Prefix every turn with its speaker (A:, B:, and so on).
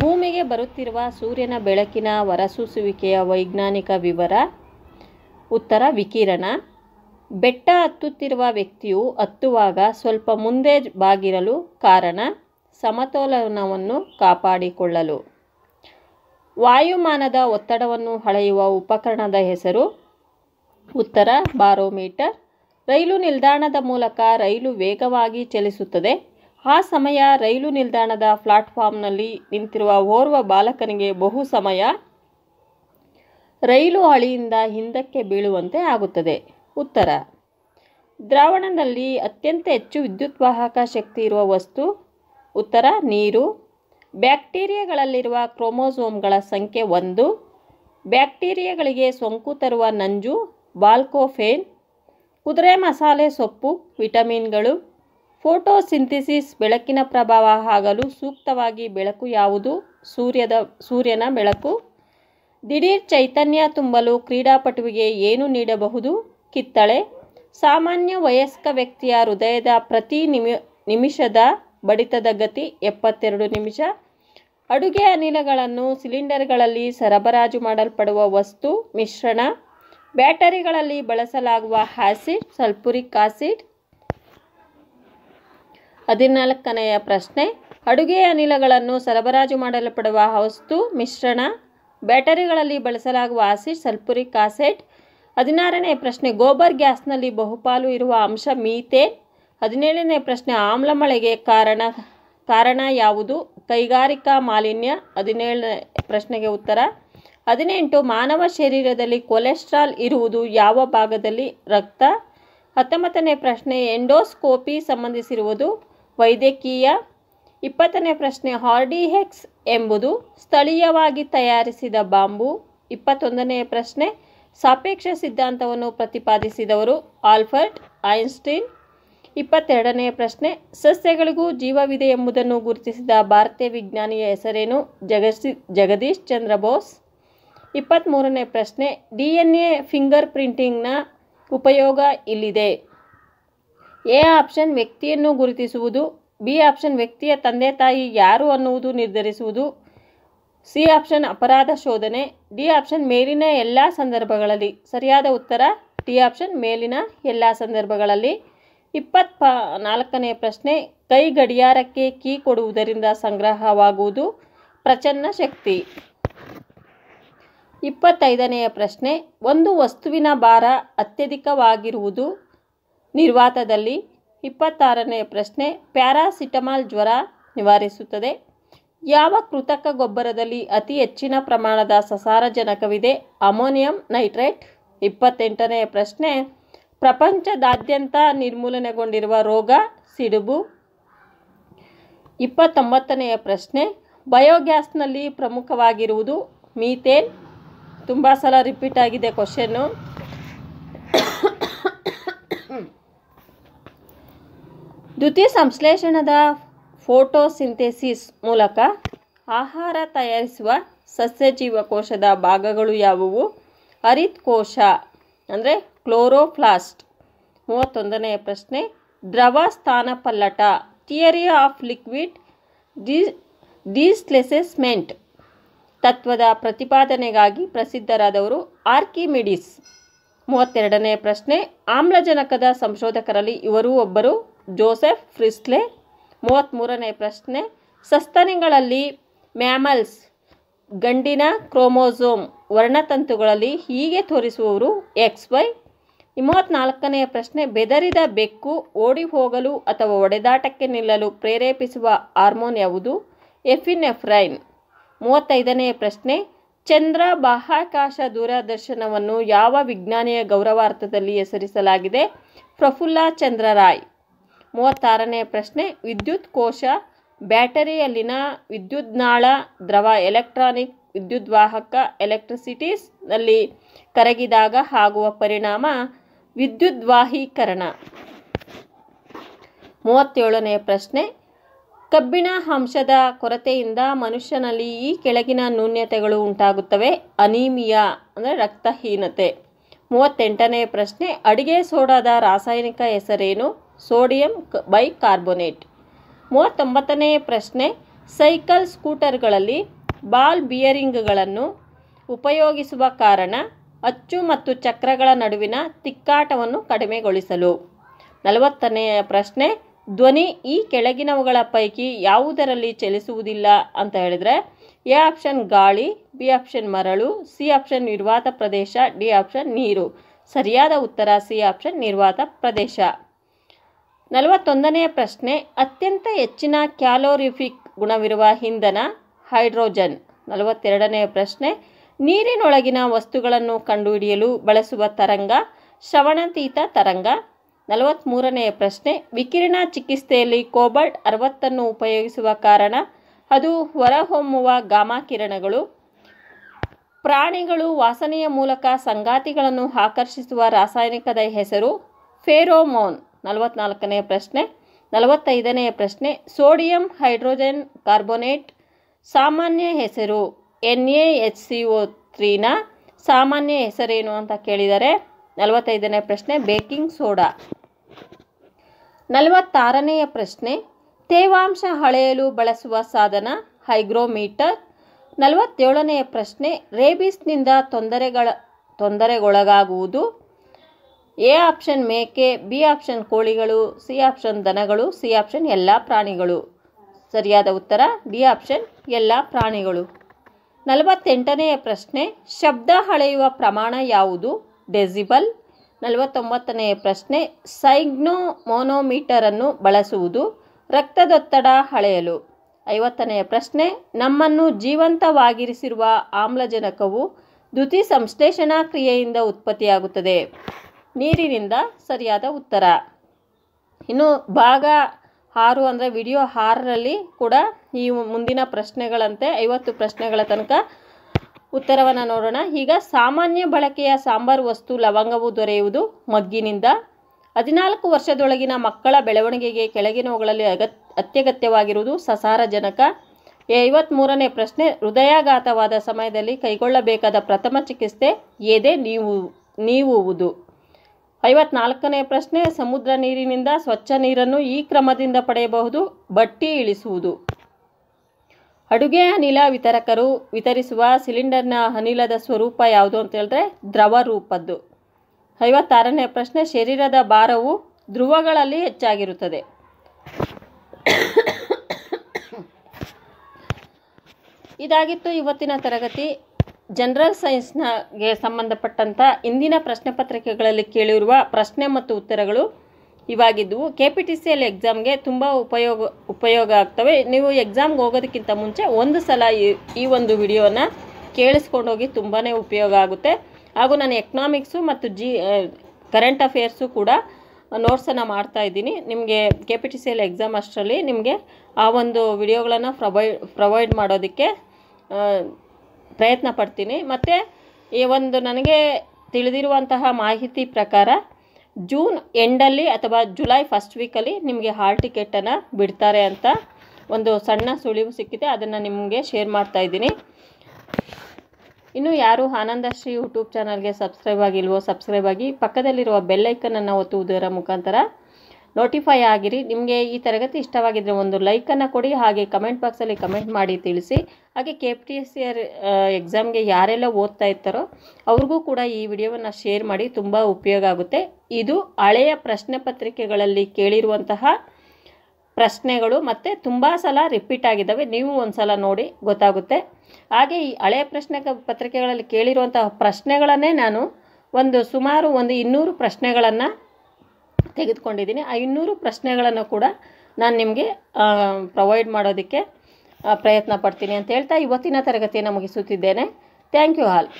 A: ಭೂಮಿಗೆ ಬರುತ್ತಿರುವ ಸೂರ್ಯನ ಬೆಳಕಿನ ಹೊರಸೂಸುವಿಕೆಯ ವೈಜ್ಞಾನಿಕ ವಿವರ ಉತ್ತರ ವಿಕಿರಣ ಬೆಟ್ಟ ಹತ್ತುತ್ತಿರುವ ವ್ಯಕ್ತಿಯು ಹತ್ತುವಾಗ ಸ್ವಲ್ಪ ಮುಂದೆ ಬಾಗಿರಲು ಕಾರಣ ಸಮತೋಲನವನ್ನು ಕಾಪಾಡಿಕೊಳ್ಳಲು ವಾಯುಮಾನದ ಒತ್ತಡವನ್ನು ಅಳೆಯುವ ಉಪಕರಣದ ಹೆಸರು ಉತ್ತರ ಬಾರೋಮೀಟರ್ ರೈಲು ನಿಲ್ದಾಣದ ಮೂಲಕ ರೈಲು ವೇಗವಾಗಿ ಚಲಿಸುತ್ತದೆ ಆ ಸಮಯ ರೈಲು ನಿಲ್ದಾಣದ ಪ್ಲಾಟ್ಫಾರ್ಮ್ನಲ್ಲಿ ನಿಂತಿರುವ ಓರ್ವ ಬಾಲಕನಿಗೆ ಬಹು ಸಮಯ ರೈಲು ಹಳಿಯಿಂದ ಹಿಂದಕ್ಕೆ ಬೀಳುವಂತೆ ಆಗುತ್ತದೆ ಉತ್ತರ ದ್ರಾವಣದಲ್ಲಿ ಅತ್ಯಂತ ಹೆಚ್ಚು ವಿದ್ಯುತ್ ವಾಹಕ ಶಕ್ತಿ ಇರುವ ವಸ್ತು ಉತ್ತರ ನೀರು ಬ್ಯಾಕ್ಟೀರಿಯಾಗಳಲ್ಲಿರುವ ಕ್ರೋಮೋಸೋಮ್ಗಳ ಸಂಖ್ಯೆ ಒಂದು ಬ್ಯಾಕ್ಟೀರಿಯಾಗಳಿಗೆ ಸೋಂಕು ತರುವ ನಂಜು ಬಾಲ್ಕೋಫೇನ್ ಕುದುರೆ ಮಸಾಲೆ ಸೊಪ್ಪು ವಿಟಮಿನ್ಗಳು ಫೋಟೋಸಿಂಥಿಸಿಸ್ ಬೆಳಕಿನ ಪ್ರಭಾವ ಆಗಲು ಸೂಕ್ತವಾಗಿ ಬೆಳಕು ಯಾವುದು ಸೂರ್ಯದ ಸೂರ್ಯನ ಬೆಳಕು ದಿಢೀರ್ ಚೈತನ್ಯ ತುಂಬಲು ಕ್ರೀಡಾಪಟುವಿಗೆ ಏನು ನೀಡಬಹುದು ಕಿತ್ತಳೆ ಸಾಮಾನ್ಯ ವಯಸ್ಕ ವ್ಯಕ್ತಿಯ ಹೃದಯದ ಪ್ರತಿ ನಿಮಿ ನಿಮಿಷದ ಬಡಿತದ ಗತಿ ಎಪ್ಪತ್ತೆರಡು ನಿಮಿಷ ಅಡುಗೆ ಅನಿಲಗಳನ್ನು ಸಿಲಿಂಡರ್ಗಳಲ್ಲಿ ಸರಬರಾಜು ಮಾಡಲ್ಪಡುವ ವಸ್ತು ಮಿಶ್ರಣ ಬ್ಯಾಟರಿಗಳಲ್ಲಿ ಬಳಸಲಾಗುವ ಆಸಿಡ್ ಸಲ್ಪುರಿಕ್ ಆಸಿಡ್ ಹದಿನಾಲ್ಕನೆಯ ಪ್ರಶ್ನೆ ಅಡುಗೆ ಅನಿಲಗಳನ್ನು ಸರಬರಾಜು ಮಾಡಲ್ಪಡುವ ವಸ್ತು ಮಿಶ್ರಣ ಬ್ಯಾಟರಿಗಳಲ್ಲಿ ಬಳಸಲಾಗುವ ಆಸಿಡ್ ಸಲ್ಪುರಿಕ್ ಆಸಿಡ್ ಹದಿನಾರನೇ ಪ್ರಶ್ನೆ ಗೋಬರ್ ಗ್ಯಾಸ್ನಲ್ಲಿ ಬಹುಪಾಲು ಇರುವ ಅಂಶ ಮೀಥೇನ್ ಹದಿನೇಳನೇ ಪ್ರಶ್ನೆ ಆಮ್ಲ ಮಳೆಗೆ ಕಾರಣ ಕಾರಣ ಯಾವುದು ಕೈಗಾರಿಕಾ ಮಾಲಿನ್ಯ ಹದಿನೇಳನೇ ಪ್ರಶ್ನೆಗೆ ಉತ್ತರ ಹದಿನೆಂಟು ಮಾನವ ಶರೀರದಲ್ಲಿ ಕೊಲೆಸ್ಟ್ರಾಲ್ ಇರುವುದು ಯಾವ ಭಾಗದಲ್ಲಿ ರಕ್ತ ಹತ್ತೊಂಬತ್ತನೇ ಪ್ರಶ್ನೆ ಎಂಡೋಸ್ಕೋಪಿ ಸಂಬಂಧಿಸಿರುವುದು ವೈದ್ಯಕೀಯ ಇಪ್ಪತ್ತನೇ ಪ್ರಶ್ನೆ ಹಾರ್ಡಿಹೆಕ್ಸ್ ಎಂಬುದು ಸ್ಥಳೀಯವಾಗಿ ತಯಾರಿಸಿದ ಬಾಂಬು ಇಪ್ಪತ್ತೊಂದನೆಯ ಪ್ರಶ್ನೆ ಸಾಪೇಕ್ಷ ಸಿದ್ಧಾಂತವನ್ನು ಪ್ರತಿಪಾದಿಸಿದವರು ಆಲ್ಫರ್ಟ್ ಐನ್ಸ್ಟೀನ್ ಇಪ್ಪತ್ತೆರಡನೆಯ ಪ್ರಶ್ನೆ ಸಸ್ಯಗಳಿಗೂ ಜೀವವಿದೆ ಎಂಬುದನ್ನು ಗುರುತಿಸಿದ ಭಾರತೀಯ ವಿಜ್ಞಾನಿಯ ಹೆಸರೇನು ಜಗಸಿ ಜಗದೀಶ್ ಚಂದ್ರ ಬೋಸ್ ಇಪ್ಪತ್ತ್ಮೂರನೇ ಪ್ರಶ್ನೆ ಡಿ ಎನ್ ಎ ಫಿಂಗರ್ ಪ್ರಿಂಟಿಂಗ್ನ ಉಪಯೋಗ ಇಲ್ಲಿದೆ ಎ ಆಪ್ಷನ್ ವ್ಯಕ್ತಿಯನ್ನು ಗುರುತಿಸುವುದು ಬಿ ಆಪ್ಷನ್ ವ್ಯಕ್ತಿಯ ತಂದೆ ತಾಯಿ ಯಾರು ಅನ್ನುವುದು ನಿರ್ಧರಿಸುವುದು ಸಿ ಆಪ್ಷನ್ ಅಪರಾಧ ಶೋಧನೆ ಡಿ ಆಪ್ಷನ್ ಮೇಲಿನ ಎಲ್ಲ ಸಂದರ್ಭಗಳಲ್ಲಿ ಸರಿಯಾದ ಉತ್ತರ ಡಿ ಆಪ್ಷನ್ ಮೇಲಿನ ಎಲ್ಲ ಸಂದರ್ಭಗಳಲ್ಲಿ ಇಪ್ಪತ್ತ್ ನಾಲ್ಕನೇ ಪ್ರಶ್ನೆ ಕೈ ಗಡಿಯಾರಕ್ಕೆ ಕೀ ಕೊಡುವುದರಿಂದ ಸಂಗ್ರಹವಾಗುವುದು ಪ್ರಚನ್ನ ಶಕ್ತಿ ಇಪ್ಪತ್ತೈದನೆಯ ಪ್ರಶ್ನೆ ಒಂದು ವಸ್ತುವಿನ ಭಾರ ಅತ್ಯಧಿಕವಾಗಿರುವುದು ನಿರ್ವಾತದಲ್ಲಿ ಇಪ್ಪತ್ತಾರನೆಯ ಪ್ರಶ್ನೆ ಪ್ಯಾರಾಸಿಟಮಾಲ್ ಜ್ವರ ನಿವಾರಿಸುತ್ತದೆ ಯಾವ ಕೃತಕ ಗೊಬ್ಬರದಲ್ಲಿ ಅತಿ ಹೆಚ್ಚಿನ ಪ್ರಮಾಣದ ಸಸಾರಜನಕವಿದೆ ಅಮೋನಿಯಂ ನೈಟ್ರೇಟ್ ಇಪ್ಪತ್ತೆಂಟನೆಯ ಪ್ರಶ್ನೆ ಪ್ರಪಂಚದಾದ್ಯಂತ ನಿರ್ಮೂಲನೆಗೊಂಡಿರುವ ರೋಗ ಸಿಡುಬು ಇಪ್ಪತ್ತೊಂಬತ್ತನೆಯ ಪ್ರಶ್ನೆ ಬಯೋಗ್ಯಾಸ್ನಲ್ಲಿ ಪ್ರಮುಖವಾಗಿರುವುದು ಮೀಥೇನ್ ತುಂಬ ಸಲ ರಿಪೀಟ್ ಆಗಿದೆ ಕ್ವಶನ್ನು ದ್ವಿತೀಯ ಸಂಶ್ಲೇಷಣದ ಫೋಟೋಸಿಂಥೆಸಿಸ್ ಮೂಲಕ ಆಹಾರ ತಯಾರಿಸುವ ಸಸ್ಯ ಜೀವಕೋಶದ ಭಾಗಗಳು ಯಾವುವು ಹರಿತ್ ಕೋಶ ಅಂದರೆ ಕ್ಲೋರೋಫ್ಲಾಸ್ಟ್ ಮೂವತ್ತೊಂದನೆಯ ಪ್ರಶ್ನೆ ದ್ರವ ಸ್ಥಾನಪಲ್ಲಟ theory of liquid dis displacement ತತ್ವದ ಪ್ರತಿಪಾದನೆಗಾಗಿ ಪ್ರಸಿದ್ಧರಾದವರು ಆರ್ಕಿಮಿಡಿಸ್ ಮೂವತ್ತೆರಡನೇ ಪ್ರಶ್ನೆ ಆಮ್ಲಜನಕದ ಸಂಶೋಧಕರಲ್ಲಿ ಇವರೂ ಒಬ್ಬರು ಜೋಸೆಫ್ ಫ್ರಿಸ್ಲೆ ಮೂವತ್ತ್ಮೂರನೇ ಪ್ರಶ್ನೆ ಸಸ್ತನಿಗಳಲ್ಲಿ ಮ್ಯಾಮಲ್ಸ್ ಗಂಡಿನ ಕ್ರೋಮೋಸೋಮ್ ವರ್ಣತಂತುಗಳಲ್ಲಿ ಹೀಗೆ ತೋರಿಸುವವರು ಎಕ್ಸ್ ವೈ ಮೂವತ್ತ್ನಾಲ್ಕನೆಯ ಪ್ರಶ್ನೆ ಬೆದರಿದ ಬೆಕ್ಕು ಓಡಿ ಹೋಗಲು ಅಥವಾ ಒಡೆದಾಟಕ್ಕೆ ನಿಲ್ಲಲು ಪ್ರೇರೇಪಿಸುವ ಹಾರ್ಮೋನ್ ಯಾವುದು ಎಫಿನ್ ಎಫ್ರೈನ್ ಮೂವತ್ತೈದನೆಯ ಪ್ರಶ್ನೆ ಚಂದ್ರ ಬಾಹ್ಯಾಕಾಶ ದೂರದರ್ಶನವನ್ನು ಯಾವ ವಿಜ್ಞಾನಿಯ ಗೌರವಾರ್ಥದಲ್ಲಿ ಹೆಸರಿಸಲಾಗಿದೆ ಪ್ರಫುಲ್ಲ ಚಂದ್ರರಾಯ್ ಮೂವತ್ತಾರನೇ ಪ್ರಶ್ನೆ ವಿದ್ಯುತ್ ಕೋಶ ಬ್ಯಾಟರಿಯಲ್ಲಿನ ವಿದ್ಯುದ್ನಾಳ ದ್ರವ ಎಲೆಕ್ಟ್ರಾನಿಕ್ ವಿದ್ಯುದ್ವಾಹಕ ಎಲೆಕ್ಟ್ರಿಸಿಟೀಸ್ನಲ್ಲಿ ಕರಗಿದಾಗ ಆಗುವ ಪರಿಣಾಮ ವಿದ್ಯುದ್ವಾಹೀಕರಣ ಮೂವತ್ತೇಳನೇ ಪ್ರಶ್ನೆ ಕಬ್ಬಿಣ ಅಂಶದ ಕೊರತೆಯಿಂದ ಮನುಷ್ಯನಲ್ಲಿ ಈ ಕೆಳಗಿನ ನ್ಯೂನ್ಯತೆಗಳು ಉಂಟಾಗುತ್ತವೆ ಅನೀಮಿಯಾ ಅಂದರೆ ರಕ್ತಹೀನತೆ ಮೂವತ್ತೆಂಟನೇ ಪ್ರಶ್ನೆ ಅಡುಗೆ ಸೋಡಾದ ರಾಸಾಯನಿಕ ಹೆಸರೇನು ಸೋಡಿಯಂ ಬೈಕಾರ್ಬೊನೇಟ್ ಮೂವತ್ತೊಂಬತ್ತನೆಯ ಪ್ರಶ್ನೆ ಸೈಕಲ್ ಸ್ಕೂಟರ್ಗಳಲ್ಲಿ ಬಾಲ್ ಬಿಯರಿಂಗ್ಗಳನ್ನು ಉಪಯೋಗಿಸುವ ಕಾರಣ ಅಚ್ಚು ಮತ್ತು ಚಕ್ರಗಳ ನಡುವಿನ ತಿಕ್ಕಾಟವನ್ನು ಕಡಿಮೆಗೊಳಿಸಲು ನಲವತ್ತನೆಯ ಪ್ರಶ್ನೆ ಧ್ವನಿ ಈ ಕೆಳಗಿನವುಗಳ ಪೈಕಿ ಯಾವುದರಲ್ಲಿ ಚಲಿಸುವುದಿಲ್ಲ ಅಂತ ಹೇಳಿದರೆ ಎ ಆಪ್ಷನ್ ಗಾಳಿ ಬಿ ಆಪ್ಷನ್ ಮರಳು ಸಿ ಆಪ್ಷನ್ ನಿರ್ವಾತ ಪ್ರದೇಶ ಡಿ ಆಪ್ಷನ್ ನೀರು ಸರಿಯಾದ ಉತ್ತರ ಸಿ ಆಪ್ಷನ್ ನಿರ್ವಾತ ಪ್ರದೇಶ ನಲವತ್ತೊಂದನೆಯ ಪ್ರಶ್ನೆ ಅತ್ಯಂತ ಹೆಚ್ಚಿನ ಕ್ಯಾಲೋರಿಫಿಕ್ ಗುಣವಿರುವ ಇಂಧನ ಹೈಡ್ರೋಜನ್ ನಲವತ್ತೆರಡನೆಯ ಪ್ರಶ್ನೆ ನೀರಿನೊಳಗಿನ ವಸ್ತುಗಳನ್ನು ಕಂಡುಹಿಡಿಯಲು ಬಳಸುವ ತರಂಗ ಶ್ರವಣತೀತ ತರಂಗ ನಲವತ್ತ್ಮೂರನೆಯ ಪ್ರಶ್ನೆ ವಿಕಿರಣ ಚಿಕಿತ್ಸೆಯಲ್ಲಿ ಕೋಬಾಲ್ಟ್ ಅರವತ್ತನ್ನು ಉಪಯೋಗಿಸುವ ಕಾರಣ ಅದು ಹೊರಹೊಮ್ಮುವ ಗಾಮಾ ಕಿರಣಗಳು ಪ್ರಾಣಿಗಳು ವಾಸನೆಯ ಮೂಲಕ ಸಂಗಾತಿಗಳನ್ನು ಆಕರ್ಷಿಸುವ ರಾಸಾಯನಿಕದ ಹೆಸರು ಫೇರೋಮೋನ್ ನಲವತ್ನಾಲ್ಕನೆಯ ಪ್ರಶ್ನೆ ನಲವತ್ತೈದನೆಯ ಪ್ರಶ್ನೆ ಸೋಡಿಯಂ ಹೈಡ್ರೋಜನ್ ಕಾರ್ಬೋನೇಟ್ ಸಾಮಾನ್ಯ ಹೆಸರು N A H C O ತ್ರೀನ ಸಾಮಾನ್ಯ ಹೆಸರೇನು ಅಂತ ಕೇಳಿದರೆ ನಲವತ್ತೈದನೇ ಪ್ರಶ್ನೆ ಬೇಕಿಂಗ್ ಸೋಡಾ ನಲವತ್ತಾರನೆಯ ಪ್ರಶ್ನೆ ತೇವಾಂಶ ಹಳೆಯಲು ಬಳಸುವ ಸಾಧನ ಹೈಗ್ರೋಮೀಟರ್ ನಲವತ್ತೇಳನೆಯ ಪ್ರಶ್ನೆ ರೇಬಿಸ್ನಿಂದ ತೊಂದರೆಗಳ ತೊಂದರೆಗೊಳಗಾಗುವುದು ಎ ಆಪ್ಷನ್ ಮೇಕೆ ಬಿ ಆಪ್ಷನ್ ಕೋಳಿಗಳು ಸಿ ಆಪ್ಷನ್ ದನಗಳು ಸಿ ಆಪ್ಷನ್ ಎಲ್ಲ ಪ್ರಾಣಿಗಳು ಸರಿಯಾದ ಉತ್ತರ ಡಿ ಆಪ್ಷನ್ ಎಲ್ಲ ಪ್ರಾಣಿಗಳು ನಲವತ್ತೆಂಟನೆಯ ಪ್ರಶ್ನೆ ಶಬ್ದ ಹಳೆಯುವ ಪ್ರಮಾಣ ಯಾವುದು ಡೆಸಿಬಲ್ ನಲವತ್ತೊಂಬತ್ತನೆಯ ಪ್ರಶ್ನೆ ಸೈಗ್ನೋಮೋನೋಮೀಟರನ್ನು ಬಳಸುವುದು ರಕ್ತದೊತ್ತಡ ಹಳೆಯಲು ಐವತ್ತನೆಯ ಪ್ರಶ್ನೆ ನಮ್ಮನ್ನು ಜೀವಂತವಾಗಿರಿಸಿರುವ ಆಮ್ಲಜನಕವು ದ್ಯುತಿ ಸಂಶ್ಲೇಷಣಾ ಕ್ರಿಯೆಯಿಂದ ಉತ್ಪತ್ತಿಯಾಗುತ್ತದೆ ನೀರಿನಿಂದ ಸರಿಯಾದ ಉತ್ತರ ಇನ್ನು ಭಾಗ ಆರು ಅಂದರೆ ವಿಡಿಯೋ ಆರರಲ್ಲಿ ಕೂಡ ಈ ಮುಂದಿನ ಪ್ರಶ್ನೆಗಳಂತೆ ಐವತ್ತು ಪ್ರಶ್ನೆಗಳ ತನಕ ಉತ್ತರವನ್ನು ನೋಡೋಣ ಈಗ ಸಾಮಾನ್ಯ ಬಳಕೆಯ ಸಾಂಬಾರು ವಸ್ತು ಲವಂಗವು ದೊರೆಯುವುದು ಮಗ್ಗಿನಿಂದ ಹದಿನಾಲ್ಕು ವರ್ಷದೊಳಗಿನ ಮಕ್ಕಳ ಬೆಳವಣಿಗೆಗೆ ಕೆಳಗಿನವುಗಳಲ್ಲಿ ಅಗತ್ ಅತ್ಯಗತ್ಯವಾಗಿರುವುದು ಸಸಾರಜನಕ ಐವತ್ಮೂರನೇ ಪ್ರಶ್ನೆ ಹೃದಯಾಘಾತವಾದ ಸಮಯದಲ್ಲಿ ಕೈಗೊಳ್ಳಬೇಕಾದ ಪ್ರಥಮ ಚಿಕಿತ್ಸೆ ಎದೆ ನೀವು ನೀವುವುದು ಐವತ್ನಾಲ್ಕನೇ ಪ್ರಶ್ನೆ ಸಮುದ್ರ ನೀರಿನಿಂದ ಸ್ವಚ್ಛ ನೀರನ್ನು ಈ ಕ್ರಮದಿಂದ ಪಡೆಯಬಹುದು ಬಟ್ಟಿ ಇಳಿಸುವುದು ಅಡುಗೆ ಅನಿಲ ವಿತರಕರು ವಿತರಿಸುವ ಸಿಲಿಂಡರ್ನ ಅನಿಲದ ಸ್ವರೂಪ ಯಾವುದು ಅಂತ ಹೇಳಿದ್ರೆ ದ್ರವ ರೂಪದ್ದು ಐವತ್ತಾರನೇ ಪ್ರಶ್ನೆ ಶರೀರದ ಭಾರವು ಧ್ರುವಗಳಲ್ಲಿ ಹೆಚ್ಚಾಗಿರುತ್ತದೆ ಇದಾಗಿತ್ತು ಇವತ್ತಿನ ತರಗತಿ ಜನರಲ್ ಸೈನ್ಸ್ನಾಗೆ ಸಂಬಂಧಪಟ್ಟಂಥ ಇಂದಿನ ಪ್ರಶ್ನೆ ಪತ್ರಿಕೆಗಳಲ್ಲಿ ಕೇಳಿರುವ ಪ್ರಶ್ನೆ ಮತ್ತು ಉತ್ತರಗಳು ಇವಾಗಿದ್ದವು K P T C L ಎಕ್ಸಾಮ್ಗೆ ತುಂಬ ಉಪಯೋಗ ಉಪಯೋಗ ಆಗ್ತವೆ ನೀವು ಎಕ್ಸಾಮ್ಗೆ ಹೋಗೋದಕ್ಕಿಂತ ಮುಂಚೆ ಒಂದು ಸಲ ಈ ಒಂದು ವಿಡಿಯೋನ ಕೇಳಿಸ್ಕೊಂಡೋಗಿ ತುಂಬಾ ಉಪಯೋಗ ಆಗುತ್ತೆ ಹಾಗೂ ನಾನು ಎಕನಾಮಿಕ್ಸು ಮತ್ತು ಜಿ ಕರೆಂಟ್ ಅಫೇರ್ಸು ಕೂಡ ನೋಟ್ಸನ್ನು ಮಾಡ್ತಾ ಇದ್ದೀನಿ ನಿಮಗೆ K P T C L exam ಅಷ್ಟರಲ್ಲಿ ನಿಮಗೆ ಆ ಒಂದು ವಿಡಿಯೋಗಳನ್ನು ಪ್ರೊವೈ ಪ್ರೊವೈಡ್ ಮಾಡೋದಕ್ಕೆ ಪ್ರಯತ್ನ ಪಡ್ತೀನಿ ಮತ್ತು ಈ ಒಂದು ನನಗೆ ತಿಳಿದಿರುವಂತಹ ಮಾಹಿತಿ ಪ್ರಕಾರ ಜೂನ್ ಎಂಡಲ್ಲಿ ಅಥವಾ ಜುಲೈ ಫಸ್ಟ್ ವೀಕಲ್ಲಿ ನಿಮಗೆ ಹಾಲ್ ಟಿಕೆಟನ್ನು ಬಿಡ್ತಾರೆ ಅಂತ ಒಂದು ಸಣ್ಣ ಸುಳಿವು ಸಿಕ್ಕಿದೆ ಅದನ್ನು ನಿಮಗೆ ಶೇರ್ ಮಾಡ್ತಾ ಇದ್ದೀನಿ ಇನ್ನು ಯಾರು ಆನಂದಶ್ರೀ ಯೂಟ್ಯೂಬ್ ಚಾನಲ್ಗೆ ಸಬ್ಸ್ಕ್ರೈಬ್ ಆಗಿಲ್ವೋ ಸಬ್ಸ್ಕ್ರೈಬ್ ಆಗಿ ಪಕ್ಕದಲ್ಲಿರುವ ಬೆಲ್ಲೈಕನನ್ನು ಒತ್ತುವುದರ ಮುಖಾಂತರ ನೋಟಿಫೈ ಆಗಿರಿ ನಿಮಗೆ ಈ ತರಗತಿ ಇಷ್ಟವಾಗಿದ್ದರೆ ಒಂದು ಲೈಕನ್ನು ಕೊಡಿ ಹಾಗೆ ಕಮೆಂಟ್ ಬಾಕ್ಸಲ್ಲಿ ಕಮೆಂಟ್ ಮಾಡಿ ತಿಳಿಸಿ ಹಾಗೆ K P S C R ಎಕ್ಸಾಮ್ಗೆ ಯಾರೆಲ್ಲ ಓದ್ತಾ ಇರ್ತಾರೋ ಅವ್ರಿಗೂ ಕೂಡ ಈ ವಿಡಿಯೋವನ್ನು ಶೇರ್ ಮಾಡಿ ತುಂಬ ಉಪಯೋಗ ಆಗುತ್ತೆ ಇದು ಹಳೆಯ ಪ್ರಶ್ನೆ ಪತ್ರಿಕೆಗಳಲ್ಲಿ ಕೇಳಿರುವಂತಹ ಪ್ರಶ್ನೆಗಳು ಮತ್ತು ತುಂಬ ಸಲ ರಿಪೀಟ್ ಆಗಿದ್ದಾವೆ ನೀವು ಒಂದು ಸಲ ನೋಡಿ ಗೊತ್ತಾಗುತ್ತೆ ಹಾಗೆ ಈ ಹಳೆಯ ಪ್ರಶ್ನೆ ಪತ್ರಿಕೆಗಳಲ್ಲಿ ಕೇಳಿರುವಂತಹ ಪ್ರಶ್ನೆಗಳನ್ನೇ ನಾನು ಒಂದು ಸುಮಾರು ಒಂದು ಇನ್ನೂರು ಪ್ರಶ್ನೆಗಳನ್ನು ತೆಗೆದುಕೊಂಡಿದ್ದೀನಿ ಐನೂರು ಪ್ರಶ್ನೆಗಳನ್ನು ಕೂಡ ನಾನು ನಿಮಗೆ ಪ್ರೊವೈಡ್ ಮಾಡೋದಕ್ಕೆ ಪ್ರಯತ್ನ ಪಡ್ತೀನಿ ಅಂತ ಹೇಳ್ತಾ ಇವತ್ತಿನ ತರಗತಿಯನ್ನು ಮುಗಿಸುತ್ತಿದ್ದೇನೆ ಥ್ಯಾಂಕ್ ಯು ಆಲ್